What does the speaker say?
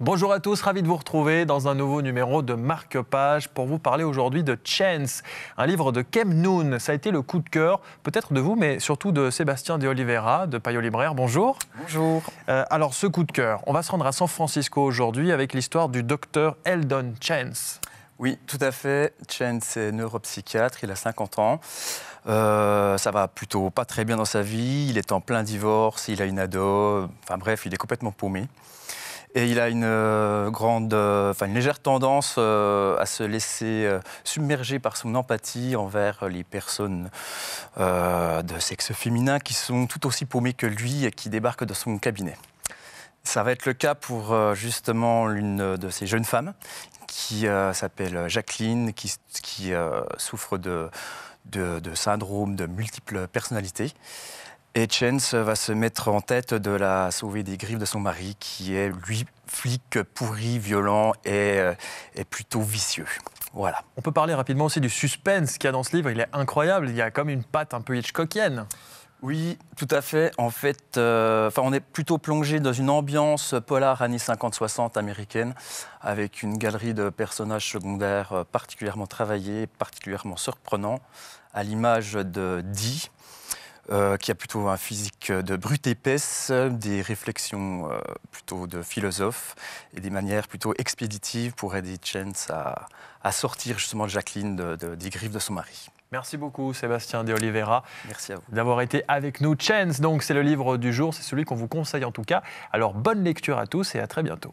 Bonjour à tous, ravi de vous retrouver dans un nouveau numéro de Marque Page pour vous parler aujourd'hui de Chance, un livre de Kem Noon. Ça a été le coup de cœur, peut-être de vous, mais surtout de Sébastien De Oliveira de Payot Libraire. Bonjour. Bonjour. Euh, alors, ce coup de cœur, on va se rendre à San Francisco aujourd'hui avec l'histoire du docteur Eldon Chance. Oui, tout à fait. Chance est neuropsychiatre, il a 50 ans. Euh, ça va plutôt pas très bien dans sa vie, il est en plein divorce, il a une ado, enfin bref, il est complètement paumé et il a une euh, euh, légère tendance euh, à se laisser submerger par son empathie envers les personnes de sexe féminin qui sont tout aussi paumées que lui et qui débarquent dans son cabinet. Ça va être le cas pour justement l'une de ces jeunes femmes qui s'appelle Jacqueline, qui, souffre de, de, syndrome de multiple personnalité. Et Chance va se mettre en tête de la sauver des griffes de son mari, qui est lui flic pourri, violent euh, et, plutôt vicieux. Voilà. On peut parler rapidement aussi du suspense qu'il y a dans ce livre. Il est incroyable. Il y a comme une patte un peu Hitchcockienne. Oui, tout à fait. En fait, euh, on est plutôt plongé dans une ambiance polar années 50-60 américaine, avec une galerie de personnages secondaires euh, particulièrement travaillés, particulièrement surprenants, à l'image de Dee, euh, qui a plutôt un physique de brute épaisse, des réflexions euh, plutôt de philosophe et des manières plutôt expéditives pour aider Chance à, sortir justement Jacqueline de, des griffes de son mari. Merci beaucoup Sébastien De Oliveira. Merci à vous. D'avoir été avec nous. Chance, donc c'est le livre du jour, c'est celui qu'on vous conseille en tout cas. Alors bonne lecture à tous et à très bientôt.